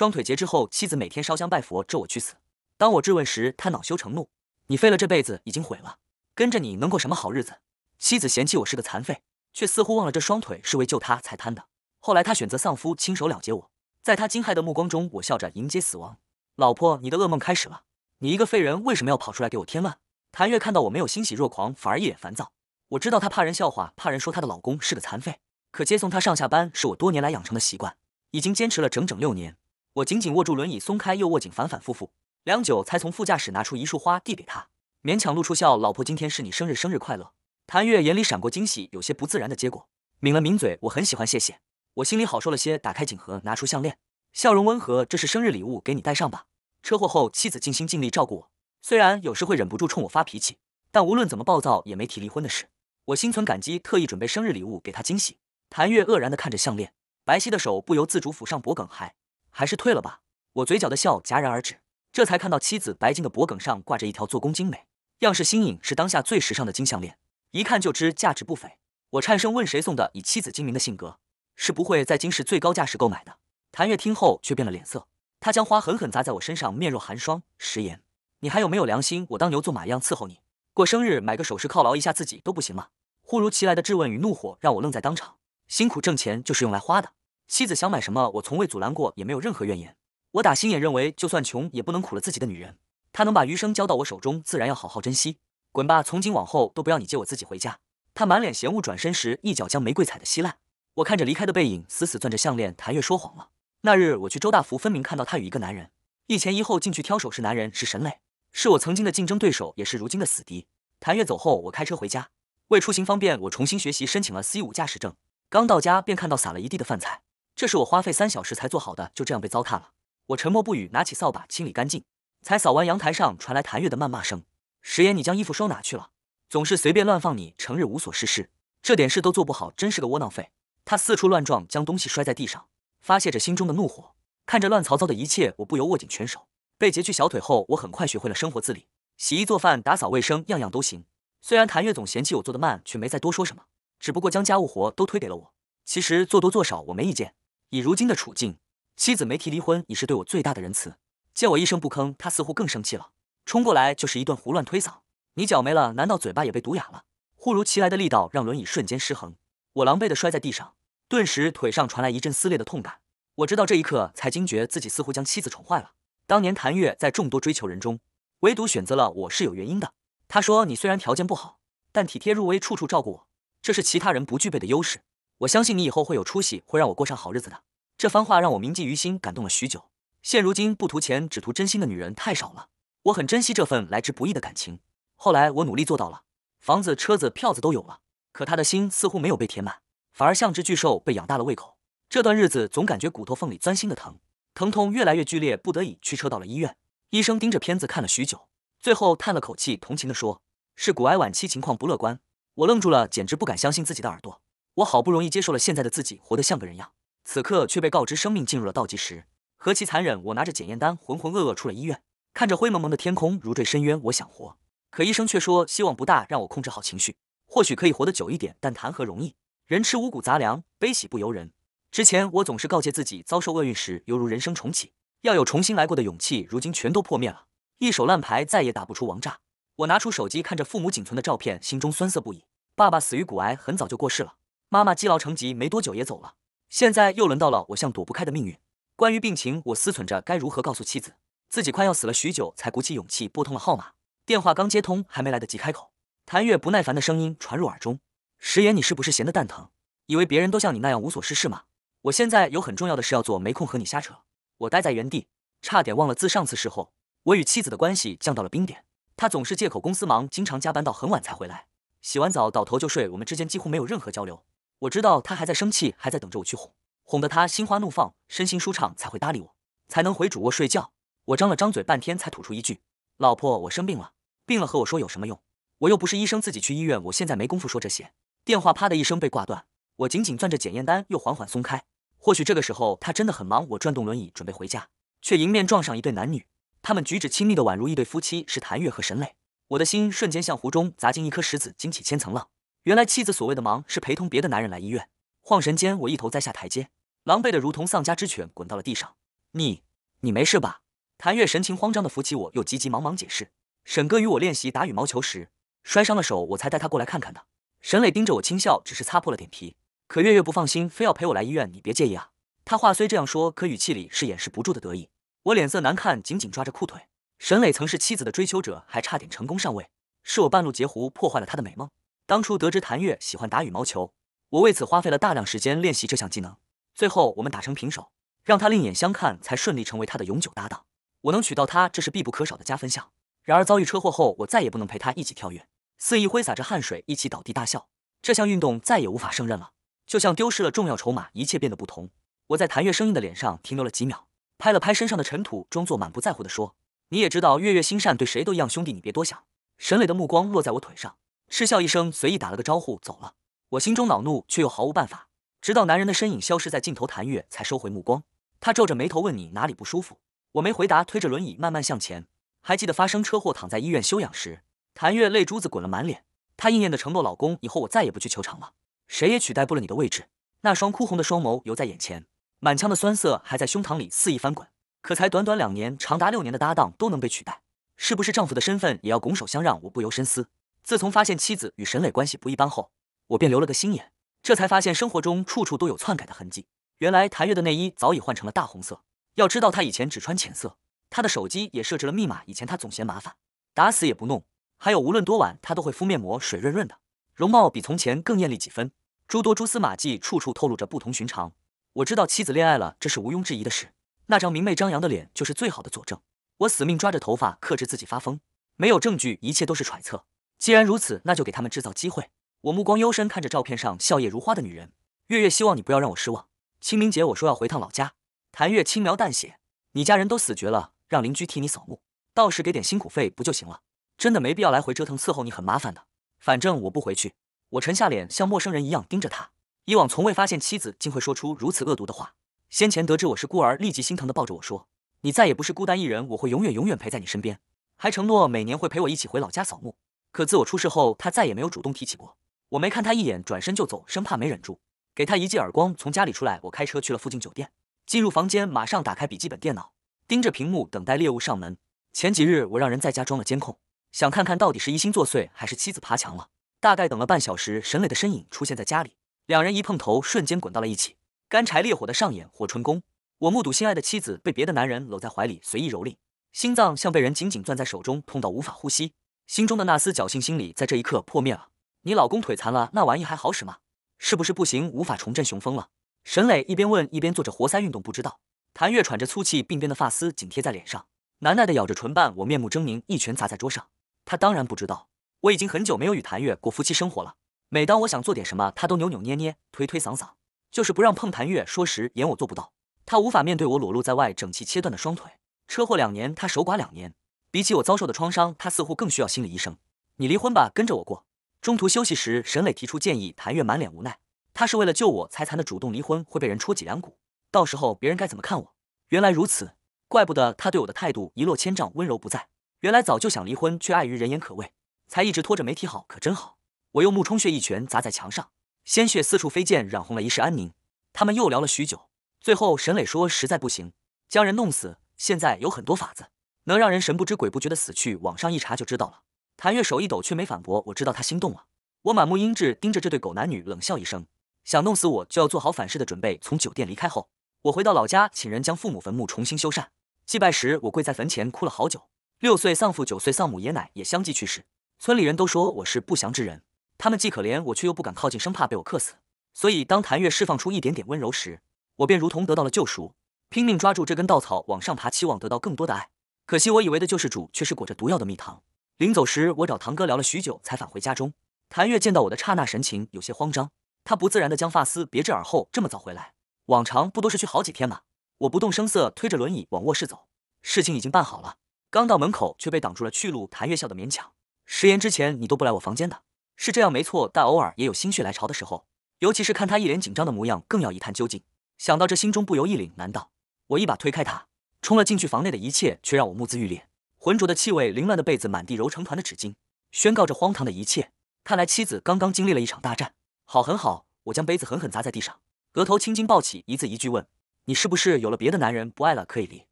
双腿截肢后，妻子每天烧香拜佛，咒我去死。当我质问时，他恼羞成怒：“你废了，这辈子已经毁了，跟着你能过什么好日子？”妻子嫌弃我是个残废，却似乎忘了这双腿是为救她才瘫的。后来他选择丧夫，亲手了结我。在他惊骇的目光中，我笑着迎接死亡。老婆，你的噩梦开始了。你一个废人，为什么要跑出来给我添乱？谭月看到我没有欣喜若狂，反而一脸烦躁。我知道她怕人笑话，怕人说她的老公是个残废。可接送她上下班是我多年来养成的习惯，已经坚持了整整六年。我紧紧握住轮椅，松开又握紧，反反复复，良久才从副驾驶拿出一束花递给他，勉强露出笑：“老婆，今天是你生日，生日快乐。”谭月眼里闪过惊喜，有些不自然的接过，抿了抿嘴：“我很喜欢，谢谢。”我心里好受了些，打开锦盒，拿出项链，笑容温和：“这是生日礼物，给你戴上吧。”车祸后，妻子尽心尽力照顾我，虽然有时会忍不住冲我发脾气，但无论怎么暴躁也没提离婚的事。我心存感激，特意准备生日礼物给她惊喜。谭月愕然地看着项链，白皙的手不由自主抚上脖梗，还。还是退了吧。我嘴角的笑戛然而止，这才看到妻子白净的脖梗上挂着一条做工精美、样式新颖、是当下最时尚的金项链，一看就知价值不菲。我颤声问谁送的，以妻子精明的性格，是不会在金市最高价时购买的。谭月听后却变了脸色，她将花狠狠砸在我身上，面若寒霜，食言：“你还有没有良心？我当牛做马一样伺候你，过生日买个首饰犒劳一下自己都不行吗？”忽如其来的质问与怒火让我愣在当场。辛苦挣钱就是用来花的。妻子想买什么，我从未阻拦过，也没有任何怨言。我打心眼认为，就算穷也不能苦了自己的女人。她能把余生交到我手中，自然要好好珍惜。滚吧，从今往后都不要你接我自己回家。他满脸嫌恶，转身时一脚将玫瑰踩得稀烂。我看着离开的背影，死死攥着项链。谭月说谎了。那日我去周大福，分明看到他与一个男人一前一后进去挑首饰。男人是沈磊，是我曾经的竞争对手，也是如今的死敌。谭月走后，我开车回家。为出行方便，我重新学习申请了 C 五驾驶证。刚到家，便看到洒了一地的饭菜。这是我花费三小时才做好的，就这样被糟蹋了。我沉默不语，拿起扫把清理干净。才扫完阳台，上传来谭月的谩骂声：“时言，你将衣服收哪去了？总是随便乱放，你成日无所事事，这点事都做不好，真是个窝囊废。”他四处乱撞，将东西摔在地上，发泄着心中的怒火。看着乱糟糟的一切，我不由握紧拳手。被截去小腿后，我很快学会了生活自理，洗衣做饭、打扫卫生，样样都行。虽然谭月总嫌弃我做的慢，却没再多说什么，只不过将家务活都推给了我。其实做多做少我没意见。以如今的处境，妻子没提离婚已是对我最大的仁慈。见我一声不吭，他似乎更生气了，冲过来就是一顿胡乱推搡。你脚没了，难道嘴巴也被堵哑了？忽如其来的力道让轮椅瞬间失衡，我狼狈地摔在地上，顿时腿上传来一阵撕裂的痛感。我知道这一刻才惊觉自己似乎将妻子宠坏了。当年谭月在众多追求人中，唯独选择了我是有原因的。他说：“你虽然条件不好，但体贴入微，处处照顾我，这是其他人不具备的优势。”我相信你以后会有出息，会让我过上好日子的。这番话让我铭记于心，感动了许久。现如今不图钱，只图真心的女人太少了，我很珍惜这份来之不易的感情。后来我努力做到了，房子、车子、票子都有了，可他的心似乎没有被填满，反而像只巨兽被养大了胃口。这段日子总感觉骨头缝里钻心的疼，疼痛越来越剧烈，不得已驱车到了医院。医生盯着片子看了许久，最后叹了口气，同情地说：“是骨癌晚期，情况不乐观。”我愣住了，简直不敢相信自己的耳朵。我好不容易接受了现在的自己，活得像个人样，此刻却被告知生命进入了倒计时，何其残忍！我拿着检验单，浑浑噩噩出了医院，看着灰蒙蒙的天空，如坠深渊。我想活，可医生却说希望不大，让我控制好情绪，或许可以活得久一点，但谈何容易？人吃五谷杂粮，悲喜不由人。之前我总是告诫自己，遭受厄运时犹如人生重启，要有重新来过的勇气，如今全都破灭了。一手烂牌，再也打不出王炸。我拿出手机，看着父母仅存的照片，心中酸涩不已。爸爸死于骨癌，很早就过世了。妈妈积劳成疾，没多久也走了。现在又轮到了我，像躲不开的命运。关于病情，我思忖着该如何告诉妻子，自己快要死了。许久，才鼓起勇气拨通了号码。电话刚接通，还没来得及开口，谭月不耐烦的声音传入耳中：“时言，你是不是闲得蛋疼？以为别人都像你那样无所事事吗？我现在有很重要的事要做，没空和你瞎扯。”我待在原地，差点忘了自上次事后，我与妻子的关系降到了冰点。她总是借口公司忙，经常加班到很晚才回来，洗完澡倒头就睡。我们之间几乎没有任何交流。我知道他还在生气，还在等着我去哄，哄得他心花怒放、身心舒畅，才会搭理我，才能回主卧睡觉。我张了张嘴，半天才吐出一句：“老婆，我生病了，病了和我说有什么用？我又不是医生，自己去医院。我现在没工夫说这些。”电话啪的一声被挂断，我紧紧攥着检验单，又缓缓松开。或许这个时候他真的很忙。我转动轮椅准备回家，却迎面撞上一对男女，他们举止亲密的宛如一对夫妻，是谭月和沈磊。我的心瞬间像湖中砸进一颗石子，惊起千层浪。原来妻子所谓的忙是陪同别的男人来医院。晃神间，我一头栽下台阶，狼狈的如同丧家之犬，滚到了地上。你，你没事吧？谭月神情慌张地扶起我，又急急忙忙解释：“沈哥与我练习打羽毛球时摔伤了手，我才带他过来看看的。”沈磊盯着我轻笑，只是擦破了点皮。可月月不放心，非要陪我来医院。你别介意啊。他话虽这样说，可语气里是掩饰不住的得意。我脸色难看，紧紧抓着裤腿。沈磊曾是妻子的追求者，还差点成功上位，是我半路截胡，破坏了他的美梦。当初得知谭月喜欢打羽毛球，我为此花费了大量时间练习这项技能。最后我们打成平手，让他另眼相看，才顺利成为他的永久搭档。我能娶到她，这是必不可少的加分项。然而遭遇车祸后，我再也不能陪她一起跳跃，肆意挥洒着汗水，一起倒地大笑。这项运动再也无法胜任了，就像丢失了重要筹码，一切变得不同。我在谭月生硬的脸上停留了几秒，拍了拍身上的尘土，装作满不在乎地说：“你也知道月月心善，对谁都一样。兄弟，你别多想。”沈磊的目光落在我腿上。嗤笑一声，随意打了个招呼，走了。我心中恼怒，却又毫无办法。直到男人的身影消失在镜头，谭月才收回目光。他皱着眉头问：“你哪里不舒服？”我没回答，推着轮椅慢慢向前。还记得发生车祸，躺在医院休养时，谭月泪珠子滚了满脸。她应验的承诺，老公，以后我再也不去球场了，谁也取代不了你的位置。那双哭红的双眸犹在眼前，满腔的酸涩还在胸膛里肆意翻滚。可才短短两年，长达六年的搭档都能被取代，是不是丈夫的身份也要拱手相让？我不由深思。自从发现妻子与沈磊关系不一般后，我便留了个心眼，这才发现生活中处处都有篡改的痕迹。原来谭月的内衣早已换成了大红色，要知道她以前只穿浅色。她的手机也设置了密码，以前她总嫌麻烦，打死也不弄。还有，无论多晚，她都会敷面膜，水润润的，容貌比从前更艳丽几分。诸多蛛丝马迹，处处透露着不同寻常。我知道妻子恋爱了，这是毋庸置疑的事。那张明媚张扬的脸就是最好的佐证。我死命抓着头发，克制自己发疯。没有证据，一切都是揣测。既然如此，那就给他们制造机会。我目光幽深，看着照片上笑靥如花的女人。月月，希望你不要让我失望。清明节，我说要回趟老家。谭月轻描淡写：“你家人都死绝了，让邻居替你扫墓，倒是给点辛苦费不就行了？真的没必要来回折腾，伺候你很麻烦的。反正我不回去。”我沉下脸，像陌生人一样盯着他。以往从未发现妻子竟会说出如此恶毒的话。先前得知我是孤儿，立即心疼的抱着我说：“你再也不是孤单一人，我会永远永远陪在你身边。”还承诺每年会陪我一起回老家扫墓。可自我出事后，他再也没有主动提起过。我没看他一眼，转身就走，生怕没忍住给他一记耳光。从家里出来，我开车去了附近酒店。进入房间，马上打开笔记本电脑，盯着屏幕等待猎物上门。前几日，我让人在家装了监控，想看看到底是疑心作祟，还是妻子爬墙了。大概等了半小时，沈磊的身影出现在家里，两人一碰头，瞬间滚到了一起，干柴烈火的上演火春宫。我目睹心爱的妻子被别的男人搂在怀里随意蹂躏，心脏像被人紧紧攥在手中，痛到无法呼吸。心中的那丝侥幸心理在这一刻破灭了。你老公腿残了，那玩意还好使吗？是不是不行，无法重振雄风了？沈磊一边问一边做着活塞运动。不知道。谭月喘着粗气，鬓边的发丝紧贴在脸上，难耐的咬着唇瓣。我面目狰狞，一拳砸在桌上。他当然不知道，我已经很久没有与谭月过夫妻生活了。每当我想做点什么，他都扭扭捏捏，推推搡搡，就是不让碰谭月。说时言，我做不到。他无法面对我裸露在外、整齐切断的双腿。车祸两年，他守寡两年。比起我遭受的创伤，他似乎更需要心理医生。你离婚吧，跟着我过。中途休息时，沈磊提出建议，谭月满脸无奈。他是为了救我才谈的，主动离婚会被人戳脊梁骨，到时候别人该怎么看我？原来如此，怪不得他对我的态度一落千丈，温柔不再。原来早就想离婚，却碍于人言可畏，才一直拖着没提。好，可真好。我用木冲血一拳砸在墙上，鲜血四处飞溅，染红了一世安宁。他们又聊了许久，最后沈磊说：“实在不行，将人弄死。现在有很多法子。”能让人神不知鬼不觉地死去，网上一查就知道了。谭月手一抖，却没反驳。我知道他心动了。我满目阴鸷，盯着这对狗男女冷笑一声。想弄死我，就要做好反噬的准备。从酒店离开后，我回到老家，请人将父母坟墓重新修缮。祭拜时，我跪在坟前哭了好久。六岁丧父，九岁丧母，爷奶也相继去世。村里人都说我是不祥之人。他们既可怜我，却又不敢靠近，生怕被我克死。所以，当谭月释放出一点点温柔时，我便如同得到了救赎，拼命抓住这根稻草往上爬，期望得到更多的爱。可惜，我以为的救世主却是裹着毒药的蜜糖。临走时，我找堂哥聊了许久，才返回家中。谭月见到我的刹那，神情有些慌张。他不自然地将发丝别至耳后。这么早回来，往常不都是去好几天吗？我不动声色，推着轮椅往卧室走。事情已经办好了。刚到门口，却被挡住了去路。谭月笑得勉强。食言之前，你都不来我房间的，是这样没错。但偶尔也有心血来潮的时候，尤其是看他一脸紧张的模样，更要一探究竟。想到这，心中不由一凛。难道？我一把推开他。冲了进去，房内的一切却让我目眦欲裂。浑浊的气味，凌乱的被子，满地揉成团的纸巾，宣告着荒唐的一切。看来妻子刚刚经历了一场大战。好，很好，我将杯子狠狠砸在地上，额头青筋暴起，一字一句问：“你是不是有了别的男人？不爱了可以离，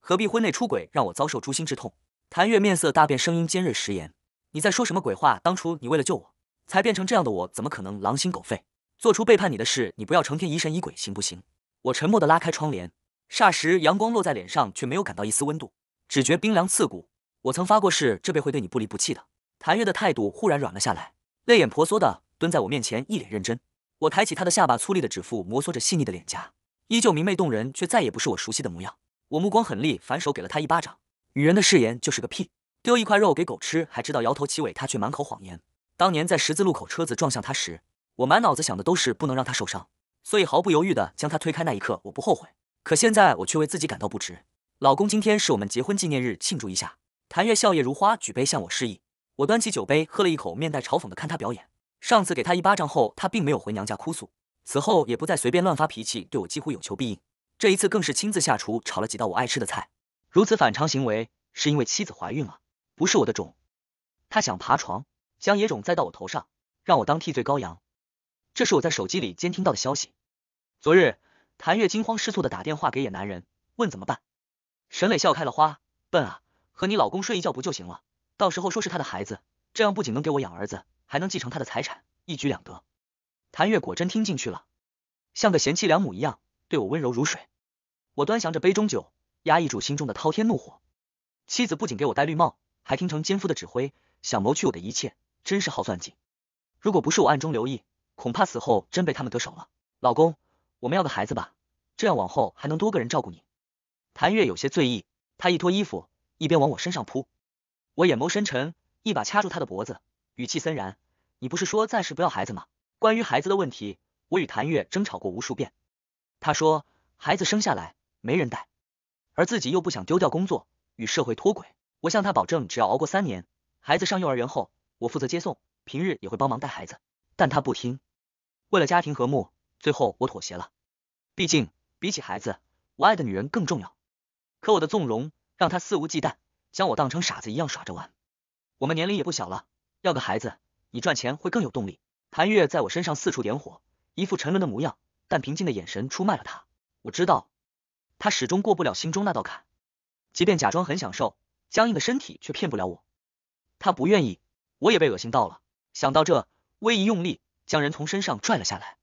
何必婚内出轨，让我遭受诛心之痛？”谭月面色大变，声音尖锐，食言：“你在说什么鬼话？当初你为了救我，才变成这样的。我怎么可能狼心狗肺，做出背叛你的事？你不要成天疑神疑鬼，行不行？”我沉默地拉开窗帘。霎时，阳光落在脸上，却没有感到一丝温度，只觉冰凉刺骨。我曾发过誓，这辈会对你不离不弃的。谭月的态度忽然软了下来，泪眼婆娑的蹲在我面前，一脸认真。我抬起她的下巴，粗粝的指腹摩挲着细腻的脸颊，依旧明媚动人，却再也不是我熟悉的模样。我目光狠厉，反手给了她一巴掌。女人的誓言就是个屁，丢一块肉给狗吃还知道摇头起尾，她却满口谎言。当年在十字路口车子撞向她时，我满脑子想的都是不能让她受伤，所以毫不犹豫的将她推开。那一刻，我不后悔。可现在我却为自己感到不值。老公，今天是我们结婚纪念日，庆祝一下。谭月笑靥如花，举杯向我示意。我端起酒杯，喝了一口，面带嘲讽的看他表演。上次给他一巴掌后，他并没有回娘家哭诉，此后也不再随便乱发脾气，对我几乎有求必应。这一次更是亲自下厨，炒了几道我爱吃的菜。如此反常行为，是因为妻子怀孕了，不是我的种。他想爬床，将野种栽到我头上，让我当替罪羔羊。这是我在手机里监听到的消息。昨日。谭月惊慌失措的打电话给野男人，问怎么办。沈磊笑开了花，笨啊，和你老公睡一觉不就行了？到时候说是他的孩子，这样不仅能给我养儿子，还能继承他的财产，一举两得。谭月果真听进去了，像个贤妻良母一样，对我温柔如水。我端详着杯中酒，压抑住心中的滔天怒火。妻子不仅给我戴绿帽，还听成奸夫的指挥，想谋取我的一切，真是好算计。如果不是我暗中留意，恐怕死后真被他们得手了。老公。我们要个孩子吧，这样往后还能多个人照顾你。谭月有些醉意，他一脱衣服，一边往我身上扑。我眼眸深沉，一把掐住他的脖子，语气森然：“你不是说暂时不要孩子吗？”关于孩子的问题，我与谭月争吵过无数遍。他说孩子生下来没人带，而自己又不想丢掉工作与社会脱轨。我向他保证，只要熬过三年，孩子上幼儿园后我负责接送，平日也会帮忙带孩子。但他不听，为了家庭和睦。最后我妥协了，毕竟比起孩子，我爱的女人更重要。可我的纵容让他肆无忌惮，将我当成傻子一样耍着玩。我们年龄也不小了，要个孩子，你赚钱会更有动力。谭月在我身上四处点火，一副沉沦的模样，但平静的眼神出卖了他。我知道，他始终过不了心中那道坎。即便假装很享受，僵硬的身体却骗不了我。他不愿意，我也被恶心到了。想到这，微一用力，将人从身上拽了下来。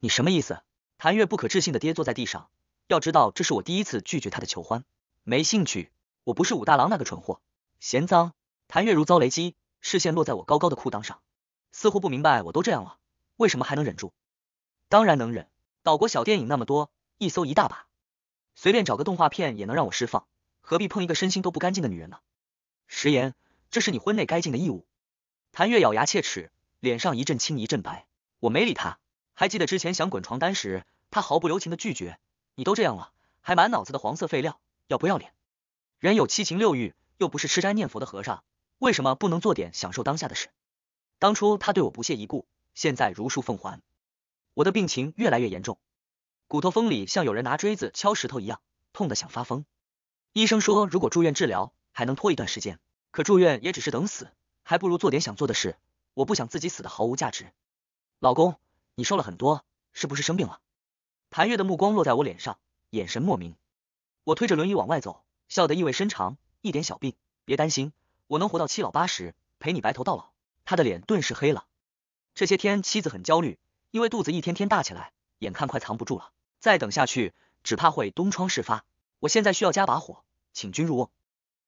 你什么意思？谭月不可置信的跌坐在地上。要知道，这是我第一次拒绝他的求欢，没兴趣。我不是武大郎那个蠢货，嫌脏。谭月如遭雷击，视线落在我高高的裤裆上，似乎不明白我都这样了，为什么还能忍住？当然能忍。岛国小电影那么多，一搜一大把，随便找个动画片也能让我释放，何必碰一个身心都不干净的女人呢？食言，这是你婚内该尽的义务。谭月咬牙切齿，脸上一阵青一阵白。我没理他。还记得之前想滚床单时，他毫不留情的拒绝。你都这样了，还满脑子的黄色废料，要不要脸？人有七情六欲，又不是吃斋念佛的和尚，为什么不能做点享受当下的事？当初他对我不屑一顾，现在如数奉还。我的病情越来越严重，骨头缝里像有人拿锥子敲石头一样，痛得想发疯。医生说如果住院治疗，还能拖一段时间，可住院也只是等死，还不如做点想做的事。我不想自己死的毫无价值，老公。你瘦了很多，是不是生病了？谭月的目光落在我脸上，眼神莫名。我推着轮椅往外走，笑得意味深长。一点小病，别担心，我能活到七老八十，陪你白头到老。他的脸顿时黑了。这些天妻子很焦虑，因为肚子一天天大起来，眼看快藏不住了。再等下去，只怕会东窗事发。我现在需要加把火，请君入瓮。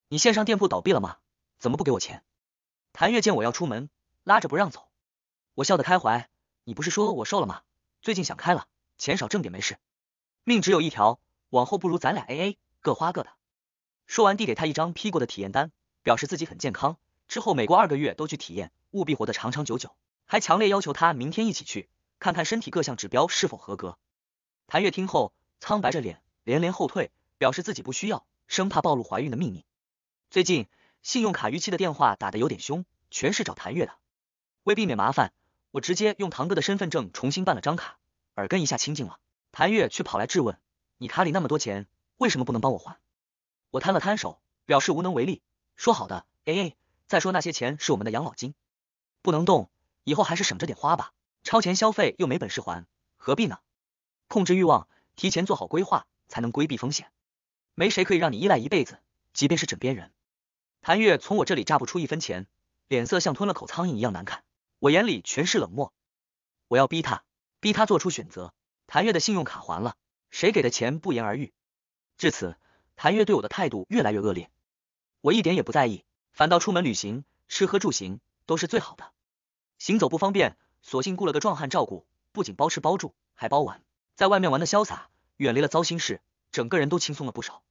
你线上店铺倒闭了吗？怎么不给我钱？谭月见我要出门，拉着不让走。我笑得开怀。你不是说我瘦了吗？最近想开了，钱少挣点没事，命只有一条，往后不如咱俩 A A，各花各的。说完递给他一张批过的体验单，表示自己很健康，之后每过二个月都去体验，务必活得长长久久，还强烈要求他明天一起去看看身体各项指标是否合格。谭月听后苍白着脸连连后退，表示自己不需要，生怕暴露怀孕的秘密。最近信用卡逾期的电话打的有点凶，全是找谭月的，为避免麻烦。我直接用堂哥的身份证重新办了张卡，耳根一下清净了。谭月却跑来质问：“你卡里那么多钱，为什么不能帮我还？”我摊了摊手，表示无能为力。说好的，a a 再说那些钱是我们的养老金，不能动，以后还是省着点花吧。超前消费又没本事还，何必呢？控制欲望，提前做好规划，才能规避风险。没谁可以让你依赖一辈子，即便是枕边人。谭月从我这里榨不出一分钱，脸色像吞了口苍蝇一样难看。我眼里全是冷漠，我要逼他，逼他做出选择。谭月的信用卡还了，谁给的钱不言而喻。至此，谭月对我的态度越来越恶劣，我一点也不在意，反倒出门旅行，吃喝住行都是最好的。行走不方便，索性雇了个壮汉照顾，不仅包吃包住，还包玩，在外面玩的潇洒，远离了糟心事，整个人都轻松了不少。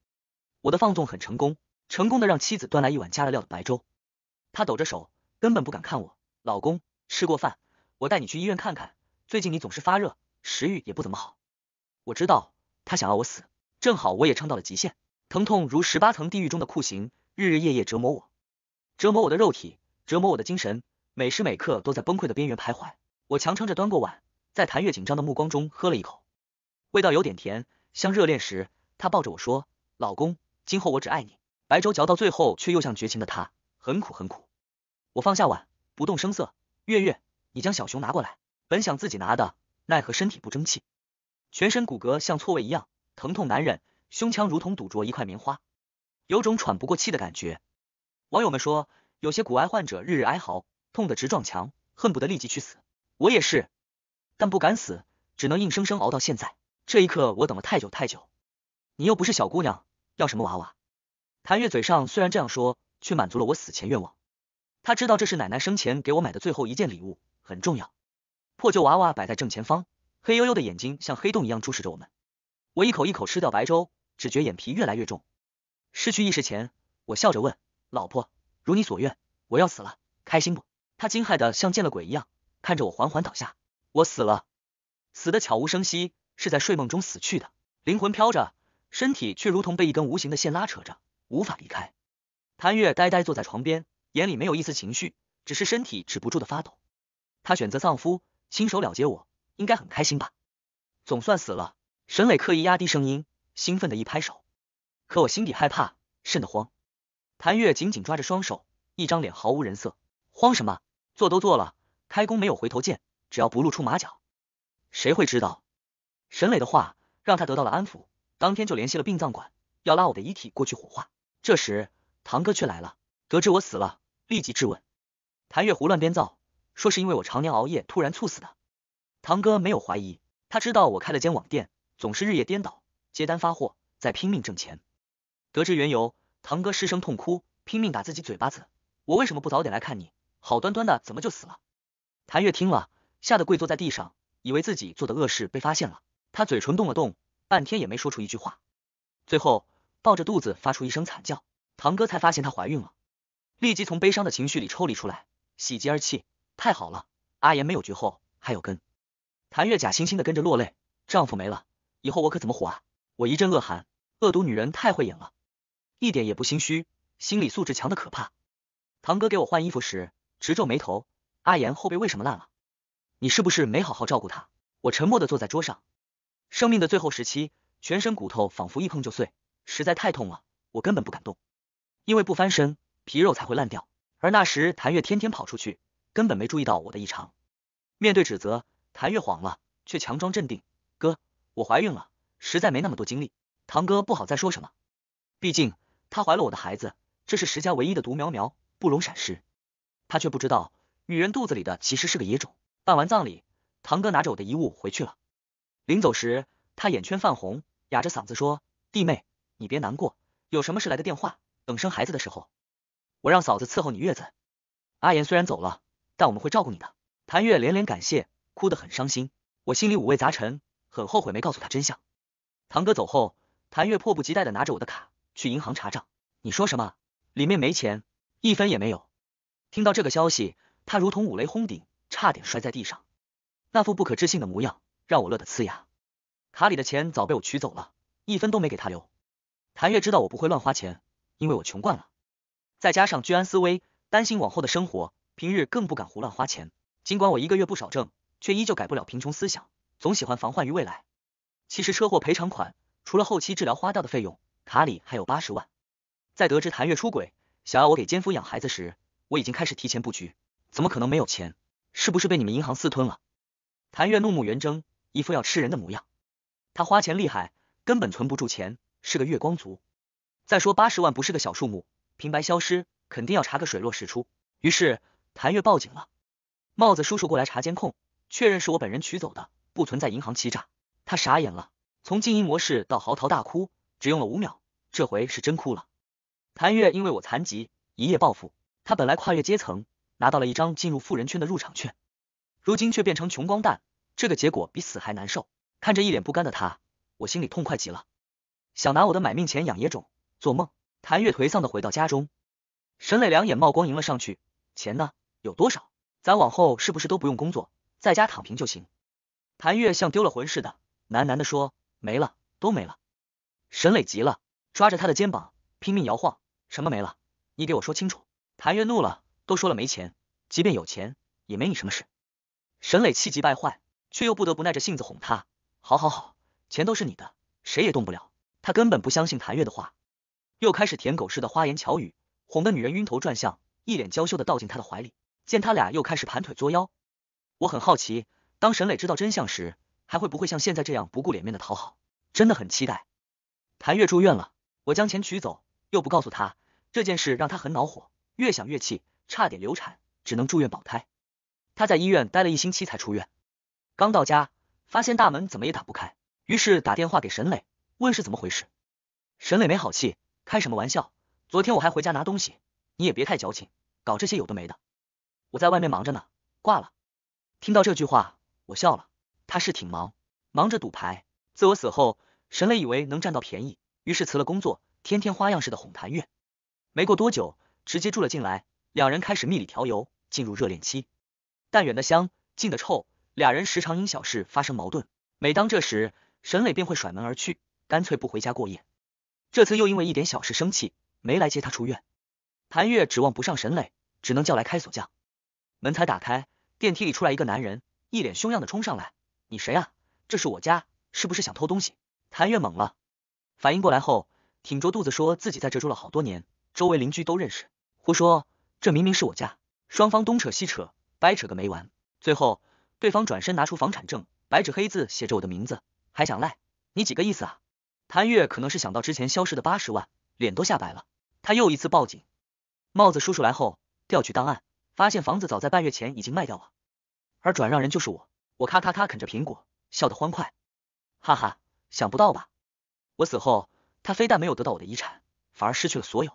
我的放纵很成功，成功的让妻子端来一碗加了料的白粥，她抖着手，根本不敢看我老公。吃过饭，我带你去医院看看。最近你总是发热，食欲也不怎么好。我知道他想要我死，正好我也撑到了极限，疼痛如十八层地狱中的酷刑，日日夜夜折磨我，折磨我的肉体，折磨我的精神，每时每刻都在崩溃的边缘徘徊。我强撑着端过碗，在谭月紧张的目光中喝了一口，味道有点甜，像热恋时他抱着我说：“老公，今后我只爱你。”白粥嚼到最后却又像绝情的他，很苦很苦。我放下碗，不动声色。月月，你将小熊拿过来。本想自己拿的，奈何身体不争气，全身骨骼像错位一样，疼痛难忍，胸腔如同堵着一块棉花，有种喘不过气的感觉。网友们说，有些骨癌患者日日哀嚎，痛得直撞墙，恨不得立即去死。我也是，但不敢死，只能硬生生熬到现在。这一刻，我等了太久太久。你又不是小姑娘，要什么娃娃？谭月嘴上虽然这样说，却满足了我死前愿望。他知道这是奶奶生前给我买的最后一件礼物，很重要。破旧娃娃摆在正前方，黑黝黝的眼睛像黑洞一样注视着我们。我一口一口吃掉白粥，只觉眼皮越来越重。失去意识前，我笑着问老婆：“如你所愿，我要死了，开心不？”她惊骇的像见了鬼一样，看着我缓缓倒下。我死了，死的悄无声息，是在睡梦中死去的。灵魂飘着，身体却如同被一根无形的线拉扯着，无法离开。谭月呆呆坐在床边。眼里没有一丝情绪，只是身体止不住的发抖。他选择丧夫，亲手了结我，应该很开心吧？总算死了。沈磊刻意压低声音，兴奋的一拍手。可我心底害怕，慎得慌。谭月紧紧抓着双手，一张脸毫无人色。慌什么？做都做了，开弓没有回头箭，只要不露出马脚，谁会知道？沈磊的话让他得到了安抚，当天就联系了殡葬馆，要拉我的遗体过去火化。这时，堂哥却来了，得知我死了。立即质问谭月胡乱编造，说是因为我常年熬夜突然猝死的。堂哥没有怀疑，他知道我开了间网店，总是日夜颠倒接单发货，在拼命挣钱。得知缘由，堂哥失声痛哭，拼命打自己嘴巴子。我为什么不早点来看你？好端端的怎么就死了？谭月听了，吓得跪坐在地上，以为自己做的恶事被发现了。她嘴唇动了动，半天也没说出一句话，最后抱着肚子发出一声惨叫。堂哥才发现她怀孕了。立即从悲伤的情绪里抽离出来，喜极而泣。太好了，阿岩没有绝后，还有根。谭月假惺惺的跟着落泪，丈夫没了，以后我可怎么活啊？我一阵恶寒，恶毒女人太会演了，一点也不心虚，心理素质强的可怕。堂哥给我换衣服时，直皱眉头。阿岩后背为什么烂了？你是不是没好好照顾他？我沉默的坐在桌上，生命的最后时期，全身骨头仿佛一碰就碎，实在太痛了，我根本不敢动，因为不翻身。皮肉才会烂掉，而那时谭月天天跑出去，根本没注意到我的异常。面对指责，谭月慌了，却强装镇定。哥，我怀孕了，实在没那么多精力。堂哥不好再说什么，毕竟她怀了我的孩子，这是石家唯一的独苗苗，不容闪失。他却不知道，女人肚子里的其实是个野种。办完葬礼，堂哥拿着我的遗物回去了。临走时，他眼圈泛红，哑着嗓子说：“弟妹，你别难过，有什么事来个电话。等生孩子的时候。”我让嫂子伺候你月子，阿言虽然走了，但我们会照顾你的。谭月连连感谢，哭得很伤心。我心里五味杂陈，很后悔没告诉他真相。堂哥走后，谭月迫不及待的拿着我的卡去银行查账。你说什么？里面没钱，一分也没有。听到这个消息，他如同五雷轰顶，差点摔在地上。那副不可置信的模样让我乐得呲牙。卡里的钱早被我取走了，一分都没给他留。谭月知道我不会乱花钱，因为我穷惯了。再加上居安思危，担心往后的生活，平日更不敢胡乱花钱。尽管我一个月不少挣，却依旧改不了贫穷思想，总喜欢防患于未来。其实车祸赔偿款除了后期治疗花掉的费用，卡里还有八十万。在得知谭月出轨，想要我给奸夫养孩子时，我已经开始提前布局，怎么可能没有钱？是不是被你们银行私吞了？谭月怒目圆睁，一副要吃人的模样。他花钱厉害，根本存不住钱，是个月光族。再说八十万不是个小数目。平白消失，肯定要查个水落石出。于是谭月报警了，帽子叔叔过来查监控，确认是我本人取走的，不存在银行欺诈。他傻眼了，从静音模式到嚎啕大哭，只用了五秒。这回是真哭了。谭月因为我残疾一夜暴富，他本来跨越阶层拿到了一张进入富人圈的入场券，如今却变成穷光蛋，这个结果比死还难受。看着一脸不甘的他，我心里痛快极了，想拿我的买命钱养野种，做梦。谭月颓丧的回到家中，沈磊两眼冒光迎了上去：“钱呢？有多少？咱往后是不是都不用工作，在家躺平就行？”谭月像丢了魂似的，喃喃的说：“没了，都没了。”沈磊急了，抓着他的肩膀拼命摇晃：“什么没了？你给我说清楚！”谭月怒了：“都说了没钱，即便有钱也没你什么事。”沈磊气急败坏，却又不得不耐着性子哄他：“好好好，钱都是你的，谁也动不了。”他根本不相信谭月的话。又开始舔狗似的花言巧语，哄得女人晕头转向，一脸娇羞的倒进他的怀里。见他俩又开始盘腿作妖，我很好奇，当沈磊知道真相时，还会不会像现在这样不顾脸面的讨好？真的很期待。谭月住院了，我将钱取走，又不告诉他这件事，让他很恼火，越想越气，差点流产，只能住院保胎。他在医院待了一星期才出院。刚到家，发现大门怎么也打不开，于是打电话给沈磊，问是怎么回事。沈磊没好气。开什么玩笑！昨天我还回家拿东西，你也别太矫情，搞这些有的没的。我在外面忙着呢，挂了。听到这句话，我笑了。他是挺忙，忙着赌牌。自我死后，沈磊以为能占到便宜，于是辞了工作，天天花样式的哄谭月。没过多久，直接住了进来，两人开始蜜里调油，进入热恋期。但远的香，近的臭，俩人时常因小事发生矛盾。每当这时，沈磊便会甩门而去，干脆不回家过夜。这次又因为一点小事生气，没来接他出院。谭月指望不上沈磊，只能叫来开锁匠，门才打开，电梯里出来一个男人，一脸凶样，的冲上来：“你谁啊？这是我家，是不是想偷东西？”谭月懵了，反应过来后，挺着肚子说自己在这住了好多年，周围邻居都认识。胡说，这明明是我家！双方东扯西扯，掰扯个没完，最后对方转身拿出房产证，白纸黑字写着我的名字，还想赖？你几个意思啊？谭月可能是想到之前消失的八十万，脸都吓白了。他又一次报警，帽子叔叔来后调取档案，发现房子早在半月前已经卖掉了，而转让人就是我。我咔咔咔啃着苹果，笑得欢快，哈哈，想不到吧？我死后，他非但没有得到我的遗产，反而失去了所有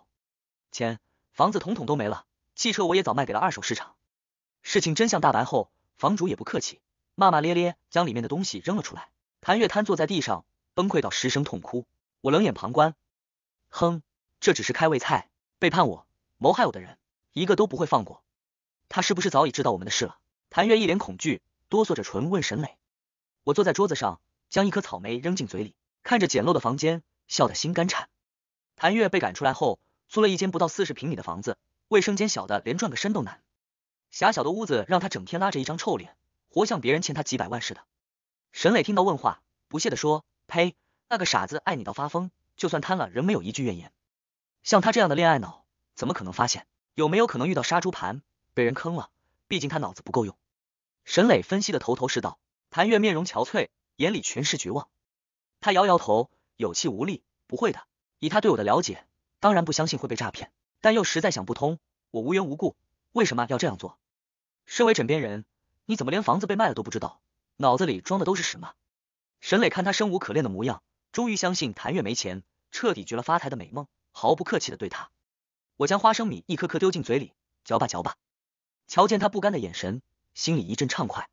钱、房子，统统都没了。汽车我也早卖给了二手市场。事情真相大白后，房主也不客气，骂骂咧咧，将里面的东西扔了出来。谭月瘫坐在地上。崩溃到失声痛哭，我冷眼旁观，哼，这只是开胃菜。背叛我、谋害我的人，一个都不会放过。他是不是早已知道我们的事了？谭月一脸恐惧，哆嗦着唇问沈磊。我坐在桌子上，将一颗草莓扔进嘴里，看着简陋的房间，笑得心肝颤。谭月被赶出来后，租了一间不到四十平米的房子，卫生间小的连转个身都难，狭小的屋子让他整天拉着一张臭脸，活像别人欠他几百万似的。沈磊听到问话，不屑的说。呸，那个傻子爱你到发疯，就算瘫了仍没有一句怨言。像他这样的恋爱脑，怎么可能发现？有没有可能遇到杀猪盘，被人坑了？毕竟他脑子不够用。沈磊分析的头头是道，谭月面容憔悴，眼里全是绝望。他摇摇头，有气无力，不会的，以他对我的了解，当然不相信会被诈骗，但又实在想不通，我无缘无故为什么要这样做？身为枕边人，你怎么连房子被卖了都不知道？脑子里装的都是什么？沈磊看他生无可恋的模样，终于相信谭月没钱，彻底绝了发财的美梦，毫不客气的对他：“我将花生米一颗颗丢进嘴里，嚼吧嚼吧。”瞧见他不甘的眼神，心里一阵畅快，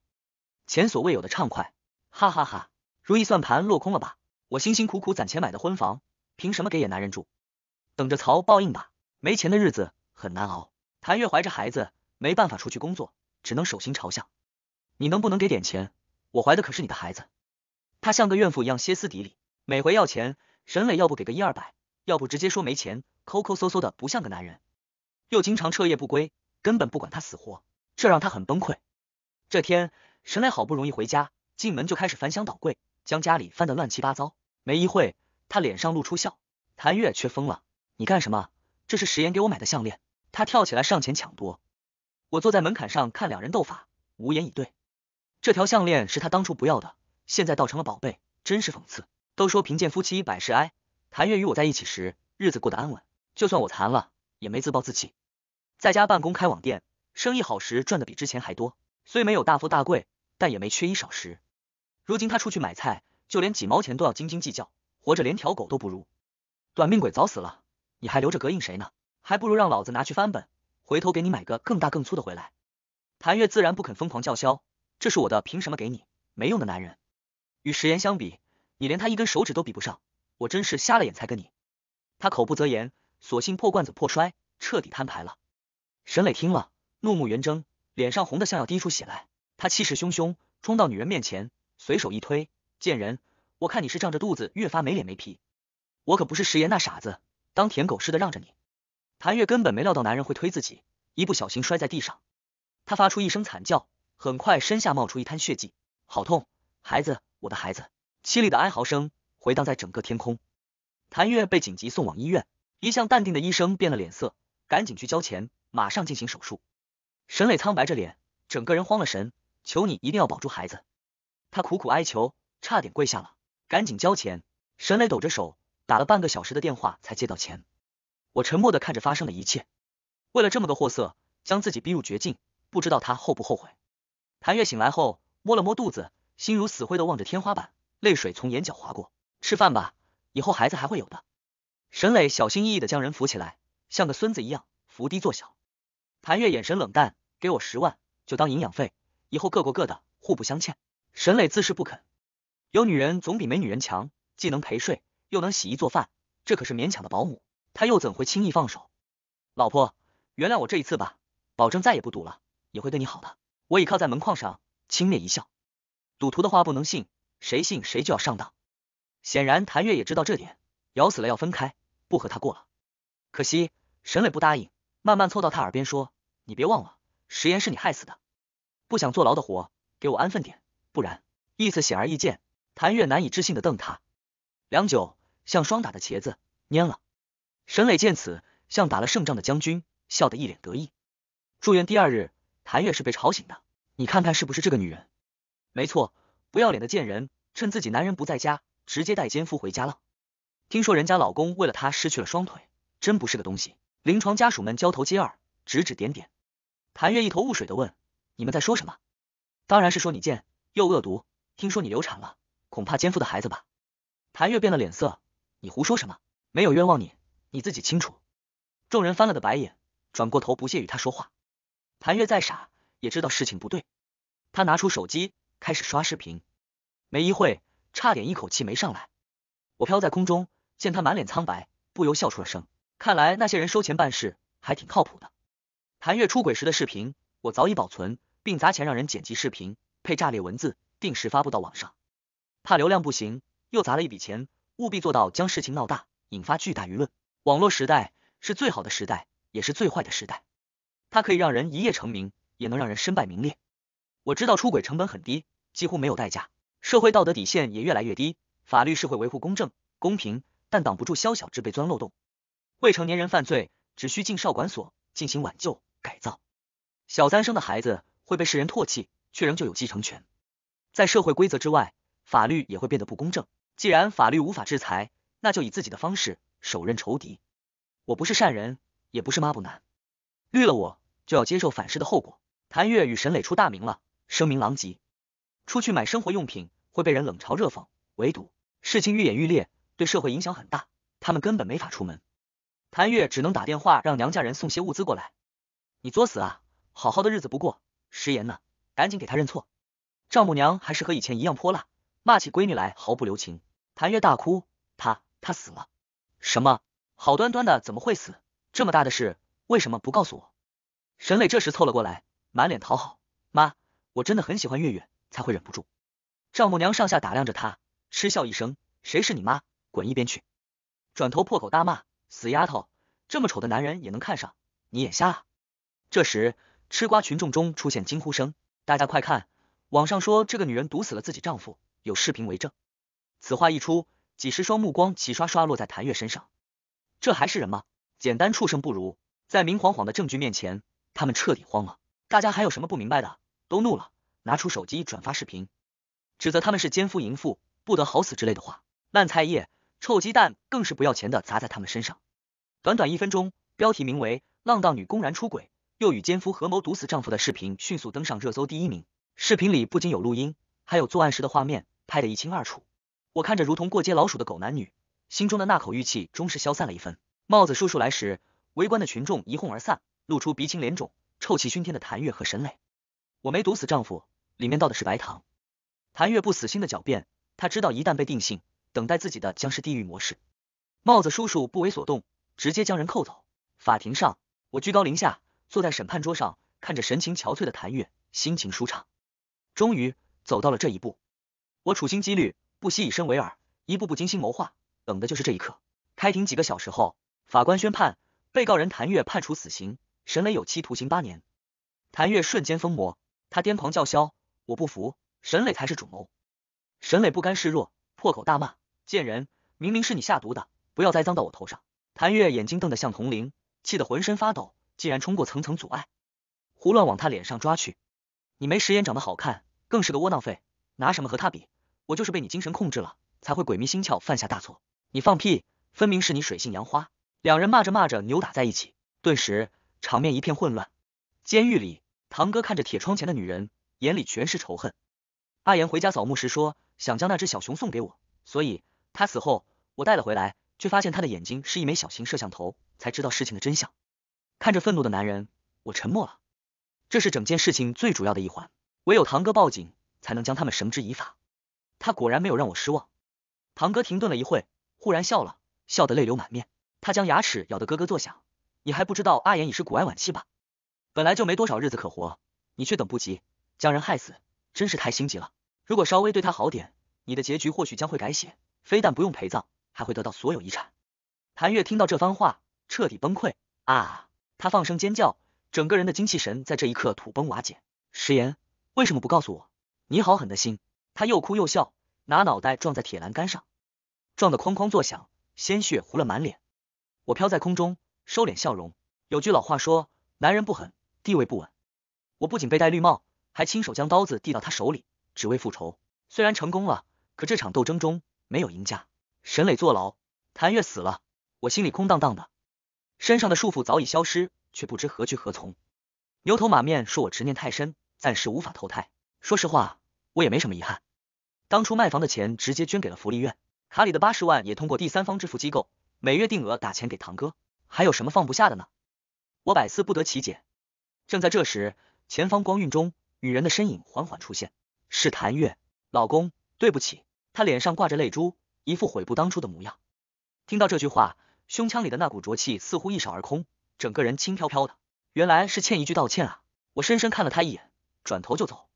前所未有的畅快！哈哈哈，如意算盘落空了吧？我辛辛苦苦攒钱买的婚房，凭什么给野男人住？等着遭报应吧！没钱的日子很难熬。谭月怀着孩子，没办法出去工作，只能手心朝下。你能不能给点钱？我怀的可是你的孩子。他像个怨妇一样歇斯底里，每回要钱，沈磊要不给个一二百，要不直接说没钱，抠抠搜搜的不像个男人，又经常彻夜不归，根本不管他死活，这让他很崩溃。这天，沈磊好不容易回家，进门就开始翻箱倒柜，将家里翻得乱七八糟。没一会，他脸上露出笑，谭月却疯了：“你干什么？这是石岩给我买的项链。”他跳起来上前抢夺。我坐在门槛上看两人斗法，无言以对。这条项链是他当初不要的。现在倒成了宝贝，真是讽刺。都说贫贱夫妻百事哀，谭月与我在一起时，日子过得安稳，就算我残了，也没自暴自弃，在家办公开网店，生意好时赚的比之前还多，虽没有大富大贵，但也没缺衣少食。如今他出去买菜，就连几毛钱都要斤斤计较，活着连条狗都不如，短命鬼早死了，你还留着膈应谁呢？还不如让老子拿去翻本，回头给你买个更大更粗的回来。谭月自然不肯疯狂叫嚣，这是我的，凭什么给你？没用的男人。与食言相比，你连他一根手指都比不上，我真是瞎了眼才跟你。他口不择言，索性破罐子破摔，彻底摊牌了。沈磊听了，怒目圆睁，脸上红的像要滴出血来。他气势汹汹冲到女人面前，随手一推，贱人，我看你是仗着肚子越发没脸没皮。我可不是食言那傻子，当舔狗似的让着你。谭月根本没料到男人会推自己，一不小心摔在地上，他发出一声惨叫，很快身下冒出一滩血迹，好痛。孩子，我的孩子！凄厉的哀嚎声回荡在整个天空。谭月被紧急送往医院，一向淡定的医生变了脸色，赶紧去交钱，马上进行手术。沈磊苍白着脸，整个人慌了神，求你一定要保住孩子，他苦苦哀求，差点跪下了，赶紧交钱。沈磊抖着手打了半个小时的电话才接到钱。我沉默的看着发生的一切，为了这么个货色，将自己逼入绝境，不知道他后不后悔。谭月醒来后，摸了摸肚子。心如死灰的望着天花板，泪水从眼角划过。吃饭吧，以后孩子还会有的。沈磊小心翼翼的将人扶起来，像个孙子一样伏低坐小。谭月眼神冷淡，给我十万，就当营养费，以后各过各的，互不相欠。沈磊自是不肯，有女人总比没女人强，既能陪睡，又能洗衣做饭，这可是勉强的保姆，他又怎会轻易放手？老婆，原谅我这一次吧，保证再也不赌了，也会对你好的。我倚靠在门框上，轻蔑一笑。赌徒的话不能信，谁信谁就要上当。显然谭月也知道这点，咬死了要分开，不和他过了。可惜沈磊不答应，慢慢凑到他耳边说：“你别忘了，石岩是你害死的，不想坐牢的活，给我安分点，不然……”意思显而易见。谭月难以置信的瞪他，良久，像霜打的茄子蔫了。沈磊见此，像打了胜仗的将军，笑得一脸得意。住院第二日，谭月是被吵醒的，你看看是不是这个女人。没错，不要脸的贱人，趁自己男人不在家，直接带奸夫回家了。听说人家老公为了她失去了双腿，真不是个东西。临床家属们交头接耳，指指点点。谭月一头雾水的问：“你们在说什么？”“当然是说你贱又恶毒。听说你流产了，恐怕奸夫的孩子吧？”谭月变了脸色：“你胡说什么？没有冤枉你，你自己清楚。”众人翻了个白眼，转过头不屑与他说话。谭月再傻，也知道事情不对。他拿出手机。开始刷视频，没一会，差点一口气没上来。我飘在空中，见他满脸苍白，不由笑出了声。看来那些人收钱办事还挺靠谱的。谭月出轨时的视频我早已保存，并砸钱让人剪辑视频，配炸裂文字，定时发布到网上。怕流量不行，又砸了一笔钱，务必做到将事情闹大，引发巨大舆论。网络时代是最好的时代，也是最坏的时代。它可以让人一夜成名，也能让人身败名裂。我知道出轨成本很低。几乎没有代价，社会道德底线也越来越低。法律是会维护公正公平，但挡不住宵小之辈钻漏洞。未成年人犯罪只需进少管所进行挽救改造，小三生的孩子会被世人唾弃，却仍旧有继承权。在社会规则之外，法律也会变得不公正。既然法律无法制裁，那就以自己的方式手刃仇敌。我不是善人，也不是抹布男，绿了我就要接受反噬的后果。谭月与沈磊出大名了，声名狼藉。出去买生活用品会被人冷嘲热讽，围堵，事情愈演愈烈，对社会影响很大，他们根本没法出门。谭月只能打电话让娘家人送些物资过来。你作死啊！好好的日子不过，食言呢？赶紧给他认错。丈母娘还是和以前一样泼辣，骂起闺女来毫不留情。谭月大哭，她她死了！什么？好端端的怎么会死？这么大的事为什么不告诉我？沈磊这时凑了过来，满脸讨好，妈，我真的很喜欢月月。才会忍不住，丈母娘上下打量着她，嗤笑一声：“谁是你妈？滚一边去！”转头破口大骂：“死丫头，这么丑的男人也能看上，你眼瞎？”啊！”这时，吃瓜群众中出现惊呼声：“大家快看，网上说这个女人毒死了自己丈夫，有视频为证。”此话一出，几十双目光齐刷刷落在谭月身上。这还是人吗？简单，畜生不如。在明晃晃的证据面前，他们彻底慌了。大家还有什么不明白的？都怒了。拿出手机转发视频，指责他们是奸夫淫妇，不得好死之类的话。烂菜叶、臭鸡蛋更是不要钱的砸在他们身上。短短一分钟，标题名为“浪荡女公然出轨，又与奸夫合谋毒死丈夫”的视频迅速登上热搜第一名。视频里不仅有录音，还有作案时的画面，拍得一清二楚。我看着如同过街老鼠的狗男女，心中的那口郁气终是消散了一分。帽子叔叔来时，围观的群众一哄而散，露出鼻青脸肿、臭气熏天的谭月和沈磊。我没毒死丈夫。里面倒的是白糖。谭月不死心的狡辩，他知道一旦被定性，等待自己的将是地狱模式。帽子叔叔不为所动，直接将人扣走。法庭上，我居高临下坐在审判桌上，看着神情憔悴的谭月，心情舒畅。终于走到了这一步，我处心积虑，不惜以身为饵，一步步精心谋划，等的就是这一刻。开庭几个小时后，法官宣判，被告人谭月判处死刑，沈磊有期徒刑八年。谭月瞬间疯魔，他癫狂叫嚣。我不服，沈磊才是主谋。沈磊不甘示弱，破口大骂：“贱人，明明是你下毒的，不要栽赃到我头上！”谭月眼睛瞪得像铜铃，气得浑身发抖，竟然冲过层层阻碍，胡乱往他脸上抓去。你没食言，长得好看，更是个窝囊废，拿什么和他比？我就是被你精神控制了，才会鬼迷心窍，犯下大错。你放屁，分明是你水性杨花。两人骂着骂着扭打在一起，顿时场面一片混乱。监狱里，堂哥看着铁窗前的女人。眼里全是仇恨。阿言回家扫墓时说想将那只小熊送给我，所以他死后我带了回来，却发现他的眼睛是一枚小型摄像头，才知道事情的真相。看着愤怒的男人，我沉默了。这是整件事情最主要的一环，唯有堂哥报警才能将他们绳之以法。他果然没有让我失望。堂哥停顿了一会，忽然笑了，笑得泪流满面。他将牙齿咬得咯咯作响。你还不知道阿言已是骨癌晚期吧？本来就没多少日子可活，你却等不及。将人害死，真是太心急了。如果稍微对他好点，你的结局或许将会改写，非但不用陪葬，还会得到所有遗产。谭月听到这番话，彻底崩溃啊！他放声尖叫，整个人的精气神在这一刻土崩瓦解。石岩，为什么不告诉我？你好狠的心！他又哭又笑，拿脑袋撞在铁栏杆上，撞得哐哐作响，鲜血糊了满脸。我飘在空中，收敛笑容。有句老话说，男人不狠，地位不稳。我不仅被戴绿帽。还亲手将刀子递到他手里，只为复仇。虽然成功了，可这场斗争中没有赢家。沈磊坐牢，谭月死了，我心里空荡荡的，身上的束缚早已消失，却不知何去何从。牛头马面说我执念太深，暂时无法投胎。说实话，我也没什么遗憾。当初卖房的钱直接捐给了福利院，卡里的八十万也通过第三方支付机构每月定额打钱给堂哥。还有什么放不下的呢？我百思不得其解。正在这时，前方光晕中。女人的身影缓缓出现，是谭月，老公，对不起。她脸上挂着泪珠，一副悔不当初的模样。听到这句话，胸腔里的那股浊气似乎一扫而空，整个人轻飘飘的。原来是欠一句道歉啊！我深深看了他一眼，转头就走。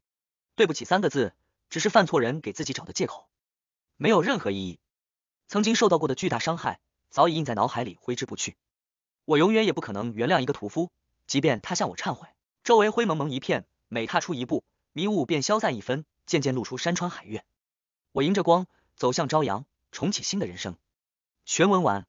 对不起三个字，只是犯错人给自己找的借口，没有任何意义。曾经受到过的巨大伤害，早已印在脑海里挥之不去。我永远也不可能原谅一个屠夫，即便他向我忏悔。周围灰蒙蒙一片。每踏出一步，迷雾便消散一分，渐渐露出山川海月。我迎着光走向朝阳，重启新的人生。全文完。